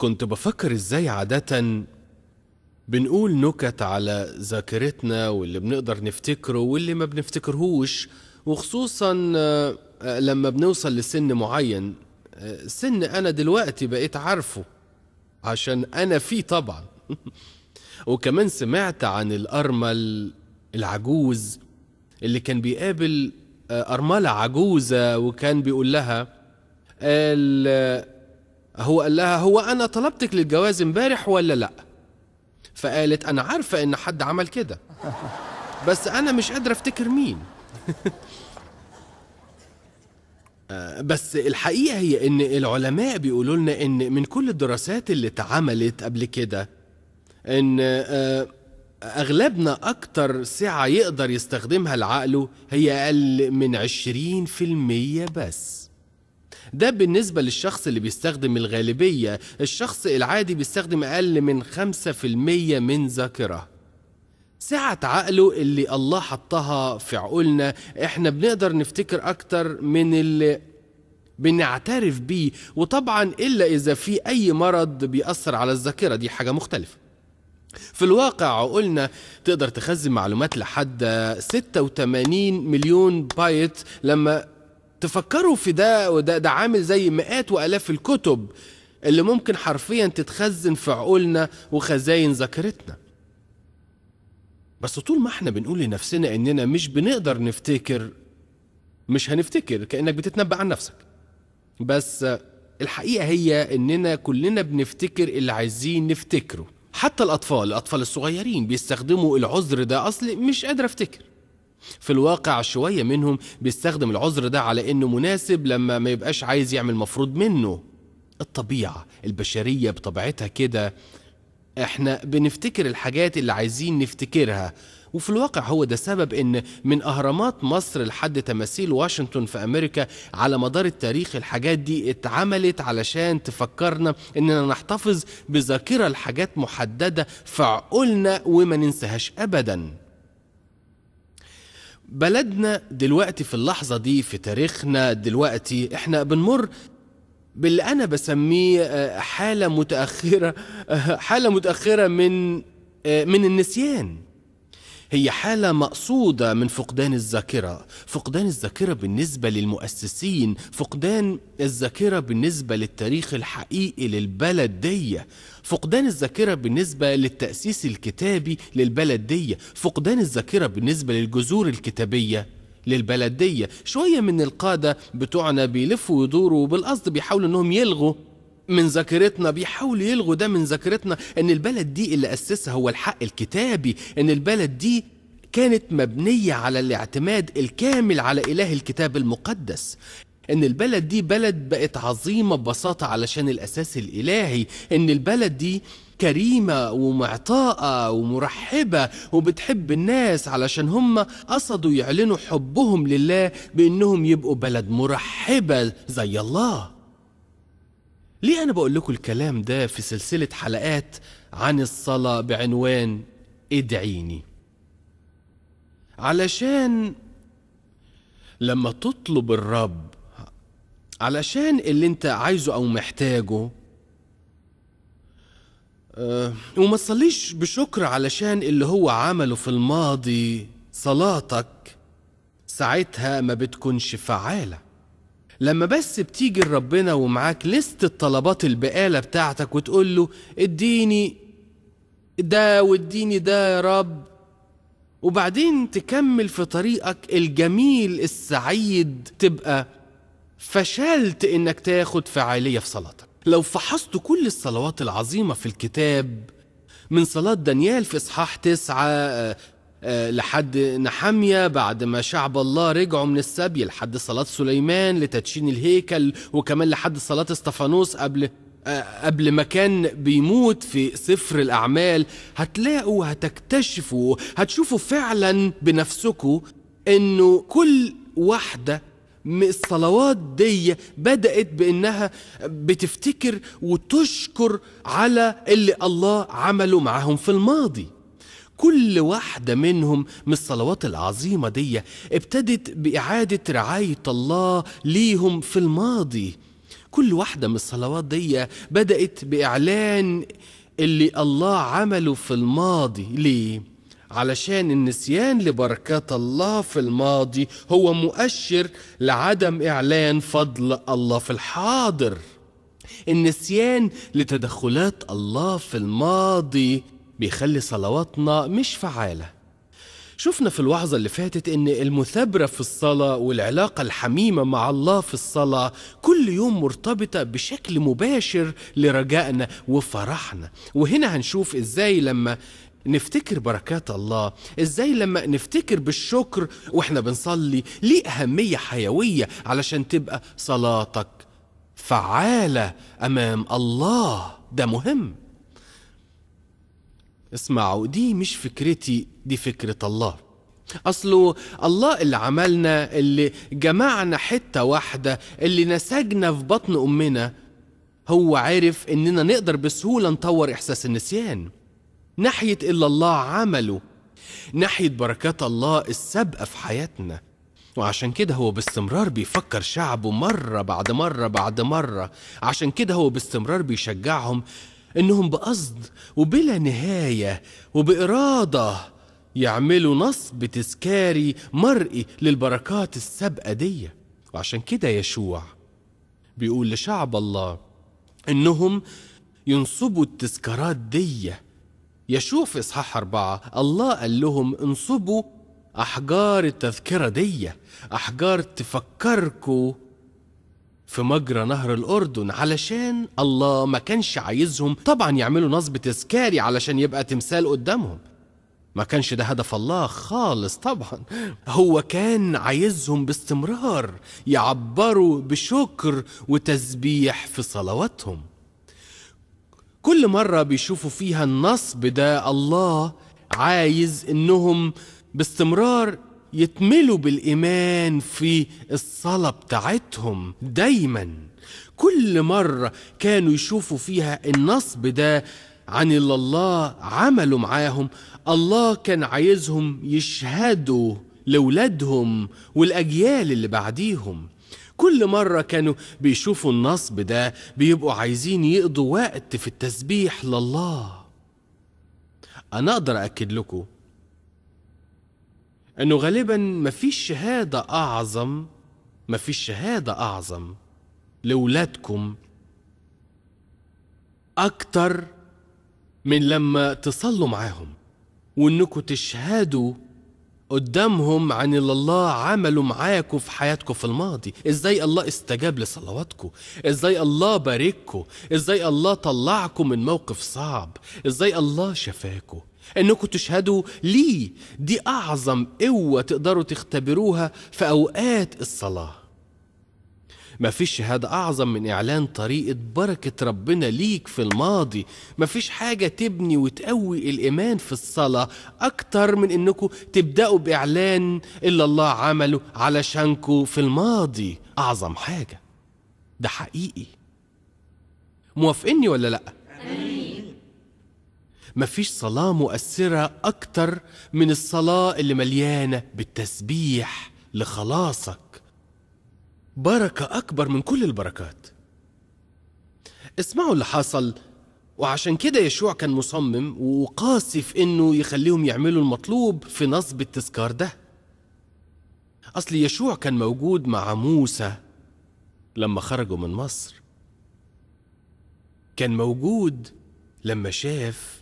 كنت بفكر ازاي عادة بنقول نكت على ذاكرتنا واللي بنقدر نفتكره واللي ما بنفتكرهوش وخصوصا آه، لما بنوصل لسن معين آه، سن انا دلوقتي بقيت عارفه عشان انا فيه طبعا وكمان سمعت عن الارمل العجوز اللي كان بيقابل آه، ارملة عجوزة وكان بيقول لها هو قال لها هو أنا طلبتك للجواز امبارح ولا لأ؟ فقالت أنا عارفة إن حد عمل كده بس أنا مش قادرة أفتكر مين آه، بس الحقيقة هي إن العلماء بيقولوا لنا إن من كل الدراسات اللي اتعملت قبل كده إن آه، أغلبنا أكتر سعة يقدر يستخدمها لعقله هي أقل من 20% بس ده بالنسبة للشخص اللي بيستخدم الغالبية الشخص العادي بيستخدم أقل من 5% من ذاكرة سعة عقله اللي الله حطها في عقولنا احنا بنقدر نفتكر أكتر من اللي بنعترف بيه وطبعا إلا إذا في أي مرض بيأثر على الذاكرة دي حاجة مختلفة في الواقع عقولنا تقدر تخزن معلومات لحد 86 مليون بايت لما تفكروا في ده وده ده عامل زي مئات والاف الكتب اللي ممكن حرفيا تتخزن في عقولنا وخزاين ذاكرتنا بس طول ما احنا بنقول لنفسنا اننا مش بنقدر نفتكر مش هنفتكر كانك بتتنبأ عن نفسك بس الحقيقه هي اننا كلنا بنفتكر اللي عايزين نفتكره حتى الاطفال الاطفال الصغيرين بيستخدموا العذر ده اصل مش قادر افتكر في الواقع شوية منهم بيستخدم العذر ده على انه مناسب لما ما يبقاش عايز يعمل مفروض منه الطبيعة البشرية بطبيعتها كده احنا بنفتكر الحاجات اللي عايزين نفتكرها وفي الواقع هو ده سبب ان من اهرامات مصر لحد تماثيل واشنطن في امريكا على مدار التاريخ الحاجات دي اتعملت علشان تفكرنا اننا نحتفظ بذاكره لحاجات محدده في عقولنا وما ننساهاش ابدا بلدنا دلوقتي في اللحظة دي في تاريخنا دلوقتي احنا بنمر باللي أنا بسميه آه، حالة متأخرة آه، حالة متأخرة من آه، من النسيان هي حالة مقصودة من فقدان الذاكرة فقدان الذاكرة بالنسبة للمؤسسين فقدان الذاكرة بالنسبة للتاريخ الحقيقي للبلد دي فقدان الذاكرة بالنسبة للتأسيس الكتابي للبلد دي فقدان الذاكرة بالنسبة للجذور الكتابية للبلدية شوية من القادة بتوعنا بيلفوا ويدوروا وبالقصد بيحاولوا انهم يلغوا من ذاكرتنا بيحاولوا يلغوا ده من ذاكرتنا ان البلد دي اللي اسسها هو الحق الكتابي ان البلد دي كانت مبنيه على الاعتماد الكامل على اله الكتاب المقدس ان البلد دي بلد بقت عظيمه ببساطه علشان الاساس الالهي ان البلد دي كريمة ومعطاءة ومرحبة وبتحب الناس علشان هم قصدوا يعلنوا حبهم لله بأنهم يبقوا بلد مرحبة زي الله ليه أنا بقول لكم الكلام ده في سلسلة حلقات عن الصلاة بعنوان ادعيني علشان لما تطلب الرب علشان اللي انت عايزه او محتاجه أه وما تصليش بشكر علشان اللي هو عمله في الماضي صلاتك ساعتها ما بتكونش فعاله لما بس بتيجي لربنا ومعاك لست الطلبات البقالة بتاعتك وتقول له اديني ده واديني ده يا رب وبعدين تكمل في طريقك الجميل السعيد تبقى فشلت انك تاخد فعالية في صلاتك لو فحصت كل الصلوات العظيمة في الكتاب من صلاة دانيال في إصحاح تسعة آه، لحد نحمية بعد ما شعب الله رجعوا من السبي لحد صلاة سليمان لتدشين الهيكل وكمان لحد صلاة استفانوس قبل آه، قبل ما كان بيموت في سفر الأعمال هتلاقوا هتكتشفوا هتشوفوا فعلا بنفسكوا انه كل واحدة من الصلوات دي بدأت بإنها بتفتكر وتشكر على اللي الله عمله معاهم في الماضي كل واحدة منهم من الصلوات العظيمة دي ابتدت بإعادة رعاية الله ليهم في الماضي كل واحدة من الصلوات دي بدأت بإعلان اللي الله عمله في الماضي ليه؟ علشان النسيان لبركات الله في الماضي هو مؤشر لعدم إعلان فضل الله في الحاضر النسيان لتدخلات الله في الماضي بيخلي صلواتنا مش فعالة شفنا في الوعظة اللي فاتت إن المثابرة في الصلاة والعلاقة الحميمة مع الله في الصلاة كل يوم مرتبطة بشكل مباشر لرجائنا وفرحنا وهنا هنشوف إزاي لما نفتكر بركات الله ازاي لما نفتكر بالشكر واحنا بنصلي ليه اهميه حيويه علشان تبقى صلاتك فعاله امام الله ده مهم اسمعوا دي مش فكرتي دي فكرة الله أصله الله اللي عملنا اللي جمعنا حتة واحدة اللي نسجنا في بطن أمنا هو عارف إننا نقدر بسهولة نطور إحساس النسيان ناحية إلا الله عمله ناحية بركات الله السابقة في حياتنا وعشان كده هو باستمرار بيفكر شعبه مرة بعد مرة بعد مرة عشان كده هو باستمرار بيشجعهم انهم بقصد وبلا نهايه وباراده يعملوا نصب تذكاري مرئي للبركات السابقه دي وعشان كده يشوع بيقول لشعب الله انهم ينصبوا التذكارات دي يشوع في اصحاح اربعه الله قال لهم انصبوا احجار التذكره دي احجار تفكركوا في مجرى نهر الأردن علشان الله ما كانش عايزهم طبعا يعملوا نصب تذكاري علشان يبقى تمثال قدامهم ما كانش ده هدف الله خالص طبعا هو كان عايزهم باستمرار يعبروا بشكر وتسبيح في صلواتهم كل مرة بيشوفوا فيها النصب ده الله عايز انهم باستمرار يتملوا بالإيمان في الصلاة بتاعتهم دايما كل مرة كانوا يشوفوا فيها النصب ده عن اللي الله عمله معاهم الله كان عايزهم يشهدوا لولادهم والأجيال اللي بعديهم كل مرة كانوا بيشوفوا النصب ده بيبقوا عايزين يقضوا وقت في التسبيح لله أنا أقدر أكد لكم انه غالبا ما فيش شهاده اعظم ما فيش شهاده اعظم لولادكم اكتر من لما تصلوا معاهم وانكم تشهدوا قدامهم عن اللي الله عمله معاكم في حياتكم في الماضي ازاي الله استجاب لصلواتكم ازاي الله بارككم ازاي الله طلعكم من موقف صعب ازاي الله شفاكم انكم تشهدوا لي دي اعظم قوه تقدروا تختبروها في اوقات الصلاه مفيش شهادة أعظم من إعلان طريقة بركة ربنا ليك في الماضي مفيش حاجة تبني وتقوي الإيمان في الصلاة أكتر من إنكم تبدأوا بإعلان إلا الله عمله علشانكم في الماضي أعظم حاجة ده حقيقي موافقني ولا لأ؟ أمين. مفيش صلاة مؤثرة أكتر من الصلاة اللي مليانة بالتسبيح لخلاصك بركة أكبر من كل البركات اسمعوا اللي حصل وعشان كده يشوع كان مصمم وقاسي في انه يخليهم يعملوا المطلوب في نصب التذكار ده اصل يشوع كان موجود مع موسى لما خرجوا من مصر كان موجود لما شاف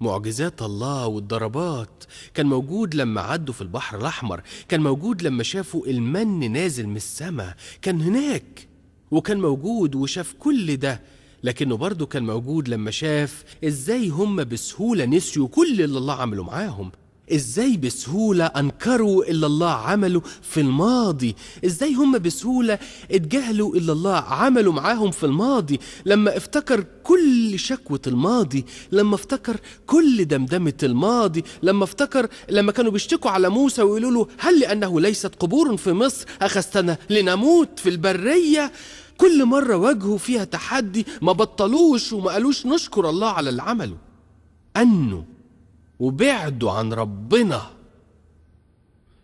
معجزات الله والضربات كان موجود لما عدوا في البحر الأحمر كان موجود لما شافوا المن نازل من السماء كان هناك وكان موجود وشاف كل ده لكنه برضه كان موجود لما شاف ازاي هم بسهولة نسيوا كل اللي الله عمله معاهم ازاي بسهولة انكروا اللي الله عمله في الماضي ازاي هم بسهولة اتجاهلوا اللي الله عمله معاهم في الماضي لما افتكر كل شكوة الماضي لما افتكر كل دمدمة الماضي لما افتكر لما كانوا بيشتكوا على موسى ويقولوا له هل لأنه ليست قبور في مصر أخذتنا لنموت في البرية كل مرة واجهوا فيها تحدي ما بطلوش وما قالوش نشكر الله على اللي عمله أنه وبعدوا عن ربنا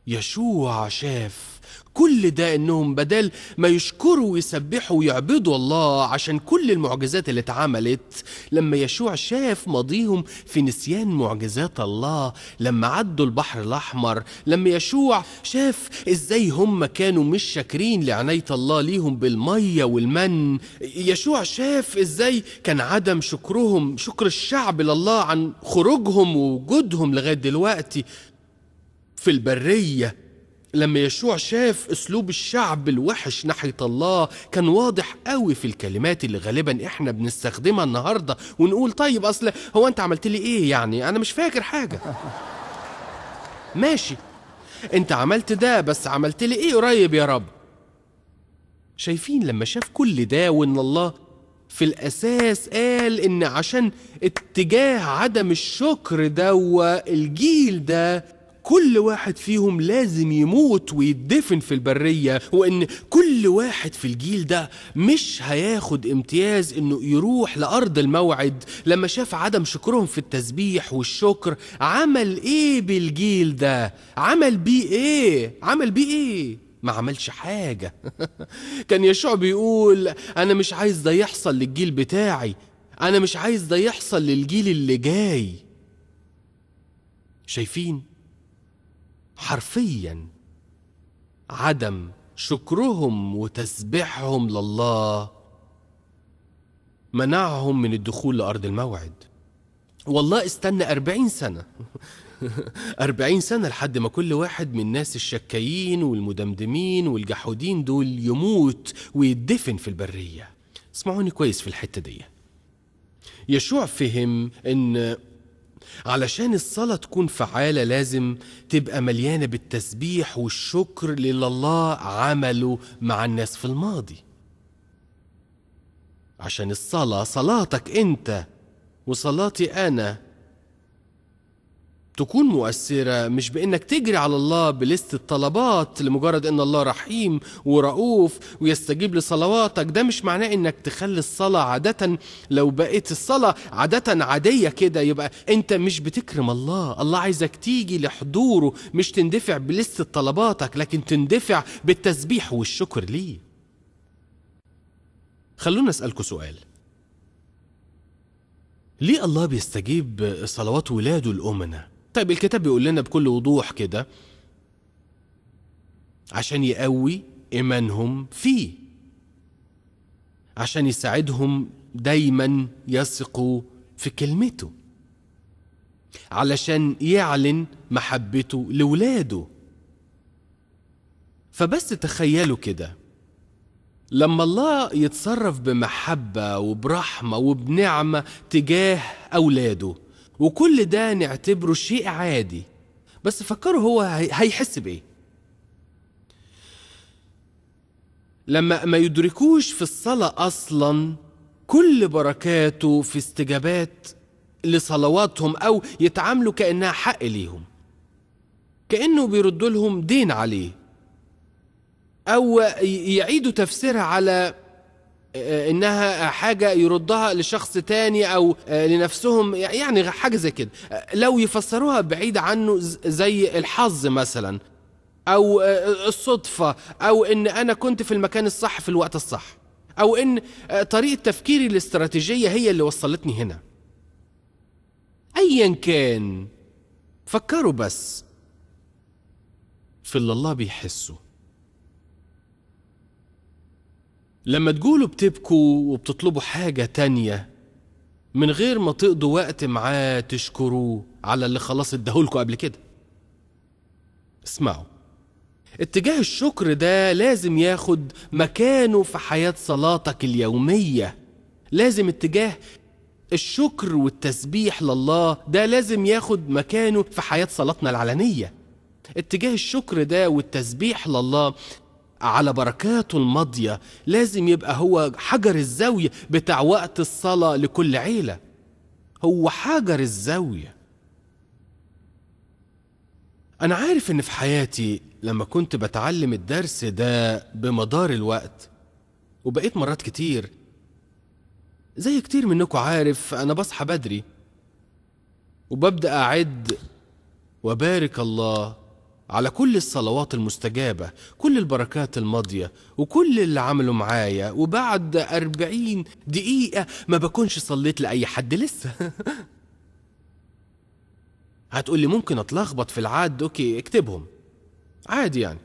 يشوع شاف كل ده انهم بدل ما يشكروا ويسبحوا ويعبدوا الله عشان كل المعجزات اللي اتعملت لما يشوع شاف ماضيهم في نسيان معجزات الله لما عدوا البحر الاحمر لما يشوع شاف ازاي هم كانوا مش شاكرين لعناية الله ليهم بالمية والمن يشوع شاف ازاي كان عدم شكرهم شكر الشعب لله عن خروجهم ووجودهم لغاية دلوقتي في البرية لما يشوع شاف اسلوب الشعب الوحش ناحية الله كان واضح قوي في الكلمات اللي غالبا احنا بنستخدمها النهاردة ونقول طيب اصل هو انت عملت لي ايه يعني انا مش فاكر حاجة ماشي انت عملت ده بس عملت لي ايه قريب يا رب شايفين لما شاف كل ده وان الله في الاساس قال ان عشان اتجاه عدم الشكر ده والجيل ده كل واحد فيهم لازم يموت ويدفن في البرية وإن كل واحد في الجيل ده مش هياخد امتياز إنه يروح لأرض الموعد لما شاف عدم شكرهم في التسبيح والشكر عمل إيه بالجيل ده؟ عمل بيه إيه؟ عمل بيه إيه؟ ما عملش حاجة كان يشوع بيقول أنا مش عايز ده يحصل للجيل بتاعي أنا مش عايز ده يحصل للجيل اللي جاي شايفين؟ حرفيا عدم شكرهم وتسبيحهم لله منعهم من الدخول لأرض الموعد والله استنى أربعين سنة أربعين سنة لحد ما كل واحد من الناس الشكايين والمدمدمين والجحودين دول يموت ويدفن في البرية اسمعوني كويس في الحتة دي يشوع فهم أن علشان الصلاة تكون فعالة لازم تبقى مليانة بالتسبيح والشكر للي الله عمله مع الناس في الماضي عشان الصلاة صلاتك أنت وصلاتي أنا تكون مؤثرة مش بإنك تجري على الله بلستة طلبات لمجرد إن الله رحيم ورؤوف ويستجيب لصلواتك ده مش معناه إنك تخلي الصلاة عادة لو بقيت الصلاة عادة عادية كده يبقى أنت مش بتكرم الله الله عايزك تيجي لحضوره مش تندفع بلستة طلباتك لكن تندفع بالتسبيح والشكر ليه خلونا أسألكوا سؤال ليه الله بيستجيب صلوات ولاده الأمنة؟ طيب الكتاب بيقول لنا بكل وضوح كده عشان يقوي إيمانهم فيه عشان يساعدهم دايما يثقوا في كلمته علشان يعلن محبته لولاده فبس تخيلوا كده لما الله يتصرف بمحبة وبرحمة وبنعمة تجاه أولاده وكل ده نعتبره شيء عادي بس فكروا هو هيحس بايه لما ما يدركوش في الصلاة أصلا كل بركاته في استجابات لصلواتهم أو يتعاملوا كأنها حق ليهم كأنه بيردوا لهم دين عليه أو يعيدوا تفسيرها على آه، انها حاجه يردها لشخص تاني او آه، لنفسهم يعني حاجه زي كده آه، لو يفسروها بعيد عنه زي الحظ مثلا او الصدفه او ان انا كنت في المكان الصح في الوقت الصح او ان طريقه تفكيري الاستراتيجيه هي اللي وصلتني هنا ايا كان فكروا بس في اللي الله بيحسه لما تقولوا بتبكوا وبتطلبوا حاجة تانية من غير ما تقضوا وقت معاه تشكروه على اللي خلاص اداهولكوا قبل كده اسمعوا اتجاه الشكر ده لازم ياخد مكانه في حياة صلاتك اليومية لازم اتجاه الشكر والتسبيح لله ده لازم ياخد مكانه في حياة صلاتنا العلنية اتجاه الشكر ده والتسبيح لله على بركاته الماضية لازم يبقى هو حجر الزاوية بتاع وقت الصلاة لكل عيلة هو حجر الزاوية أنا عارف إن في حياتي لما كنت بتعلم الدرس ده بمدار الوقت وبقيت مرات كتير زي كتير منكم عارف أنا بصحى بدري وببدأ أعد وبارك الله على كل الصلوات المستجابة كل البركات الماضية وكل اللي عملوا معايا وبعد أربعين دقيقة ما بكونش صليت لأي حد لسه هتقولي ممكن أتلخبط في العاد أوكي اكتبهم عادي يعني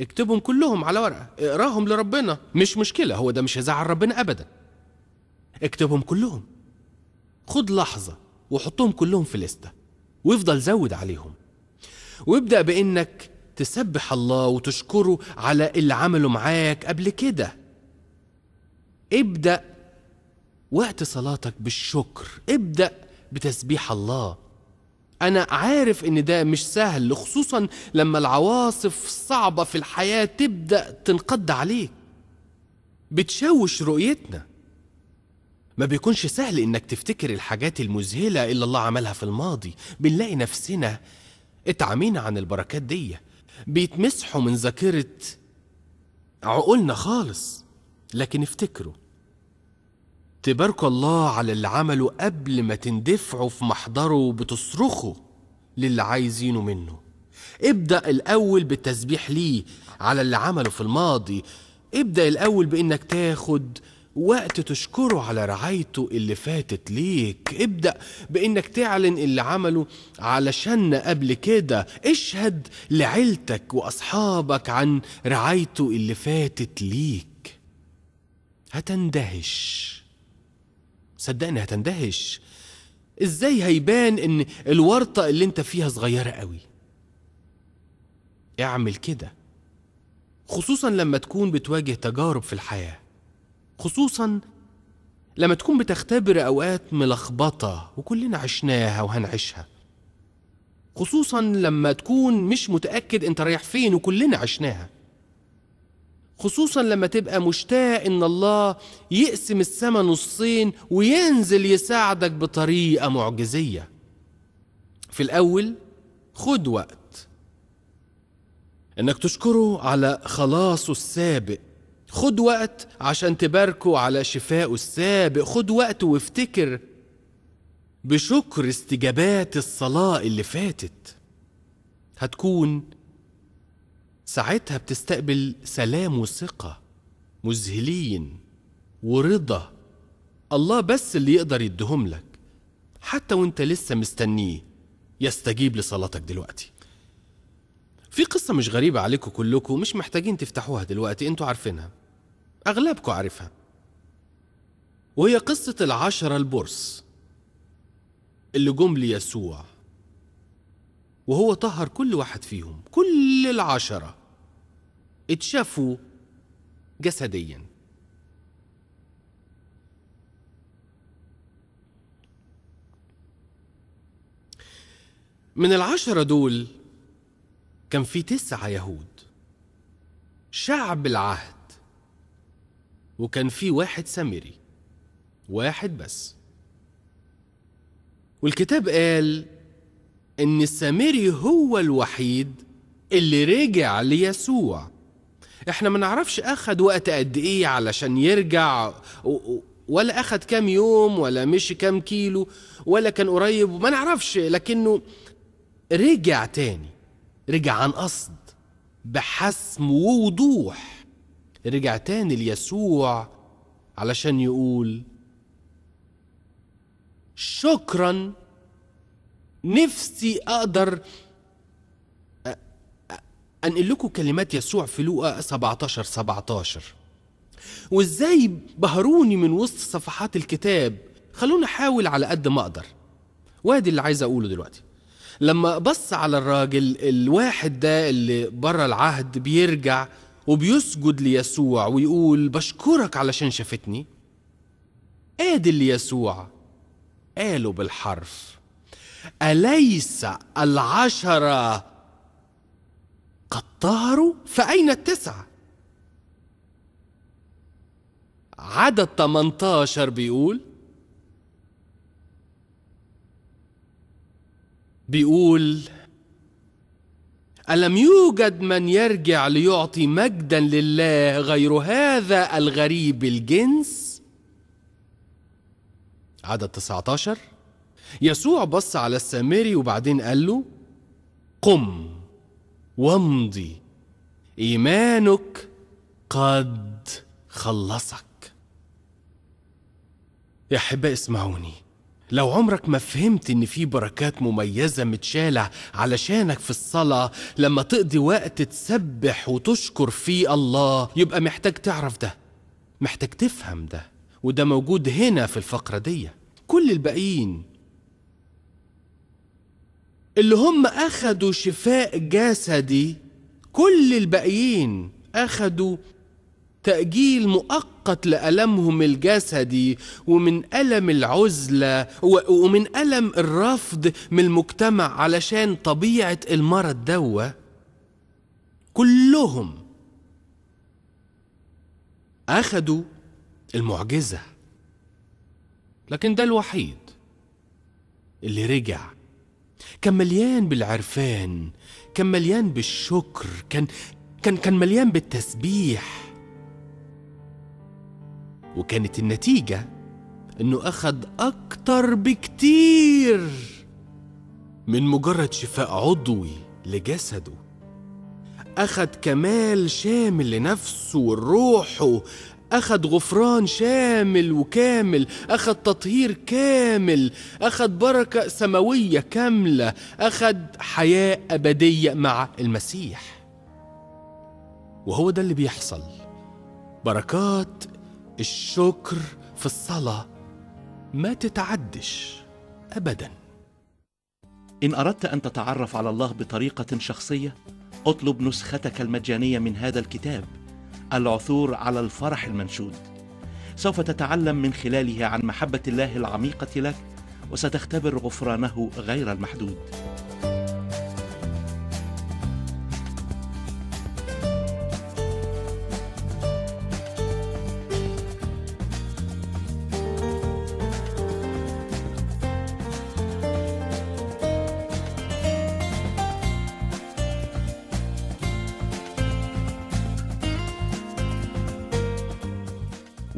اكتبهم كلهم على ورقة اقراهم لربنا مش مشكلة هو ده مش هيزعل ربنا أبدا اكتبهم كلهم خد لحظة وحطهم كلهم في لستة وافضل زود عليهم وابدأ بإنك تسبح الله وتشكره على اللي عمله معاك قبل كده ابدأ وقت صلاتك بالشكر ابدأ بتسبيح الله أنا عارف إن ده مش سهل خصوصا لما العواصف الصعبة في الحياة تبدأ تنقض عليك بتشوش رؤيتنا ما بيكونش سهل إنك تفتكر الحاجات المذهلة اللي الله عملها في الماضي بنلاقي نفسنا اتعمينا عن البركات دي بيتمسحوا من ذاكرة عقولنا خالص لكن افتكروا تباركوا الله على اللي عمله قبل ما تندفعوا في محضره وبتصرخوا للي عايزينه منه ابدأ الأول بالتسبيح ليه على اللي عمله في الماضي ابدأ الأول بإنك تاخد وقت تشكره على رعايته اللي فاتت ليك ابدأ بإنك تعلن اللي عمله علشان قبل كده اشهد لعيلتك وأصحابك عن رعايته اللي فاتت ليك هتندهش صدقني هتندهش ازاي هيبان ان الورطة اللي انت فيها صغيرة قوي اعمل كده خصوصا لما تكون بتواجه تجارب في الحياه خصوصا لما تكون بتختبر اوقات ملخبطه وكلنا عشناها وهنعيشها خصوصا لما تكون مش متاكد انت رايح فين وكلنا عشناها خصوصا لما تبقى مشتاق ان الله يقسم السما نصين وينزل يساعدك بطريقه معجزيه في الاول خد وقت انك تشكره على خلاصه السابق خد وقت عشان تباركه على شفائه السابق خد وقت وافتكر بشكر استجابات الصلاة اللي فاتت هتكون ساعتها بتستقبل سلام وثقة مذهلين ورضا الله بس اللي يقدر يديهم لك حتى وانت لسه مستنيه يستجيب لصلاتك دلوقتي في قصة مش غريبة عليكم كلكم مش محتاجين تفتحوها دلوقتي انتوا عارفينها أغلبكم عارفها وهي قصة العشرة البرص اللي جم ليسوع وهو طهر كل واحد فيهم كل العشرة اتشافوا جسديا من العشرة دول كان في تسعة يهود شعب العهد وكان في واحد سامري واحد بس والكتاب قال ان السامري هو الوحيد اللي رجع ليسوع احنا ما نعرفش اخد وقت قد ايه علشان يرجع ولا اخد كام يوم ولا مشي كام كيلو ولا كان قريب ما نعرفش لكنه رجع تاني رجع عن قصد بحسم ووضوح رجع تاني ليسوع علشان يقول شكرا نفسي اقدر انقل لكم كلمات يسوع في لوقا 17 17 وازاي بهروني من وسط صفحات الكتاب خلونا احاول على قد ما اقدر وادي اللي عايز اقوله دلوقتي لما بص على الراجل الواحد ده اللي بره العهد بيرجع وبيسجد ليسوع ويقول بشكرك علشان شافتني ادي اللي يسوع قاله بالحرف أليس العشرة قد طهروا فأين التسعة عدد 18 بيقول بيقول ألم يوجد من يرجع ليعطي مجدا لله غير هذا الغريب الجنس؟ عدد 19 يسوع بص على السامري وبعدين قال له قم وامضي إيمانك قد خلصك يا أحباء اسمعوني لو عمرك ما فهمت ان في بركات مميزه متشالة علشانك في الصلاه لما تقضي وقت تسبح وتشكر فيه الله يبقى محتاج تعرف ده محتاج تفهم ده وده موجود هنا في الفقره دي كل الباقيين اللي هم اخدوا شفاء جسدي كل الباقيين اخدوا تأجيل مؤقت لألمهم الجسدي ومن ألم العزلة ومن ألم الرفض من المجتمع علشان طبيعة المرض دوة كلهم أخدوا المعجزة لكن ده الوحيد اللي رجع كان مليان بالعرفان كان مليان بالشكر كان كان كان مليان بالتسبيح وكانت النتيجة إنه أخذ أكتر بكتير من مجرد شفاء عضوي لجسده أخذ كمال شامل لنفسه وروحه أخذ غفران شامل وكامل أخذ تطهير كامل أخذ بركة سماوية كاملة أخذ حياة أبدية مع المسيح وهو ده اللي بيحصل بركات الشكر في الصلاة ما تتعدش أبدا إن أردت أن تتعرف على الله بطريقة شخصية اطلب نسختك المجانية من هذا الكتاب العثور على الفرح المنشود سوف تتعلم من خلاله عن محبة الله العميقة لك وستختبر غفرانه غير المحدود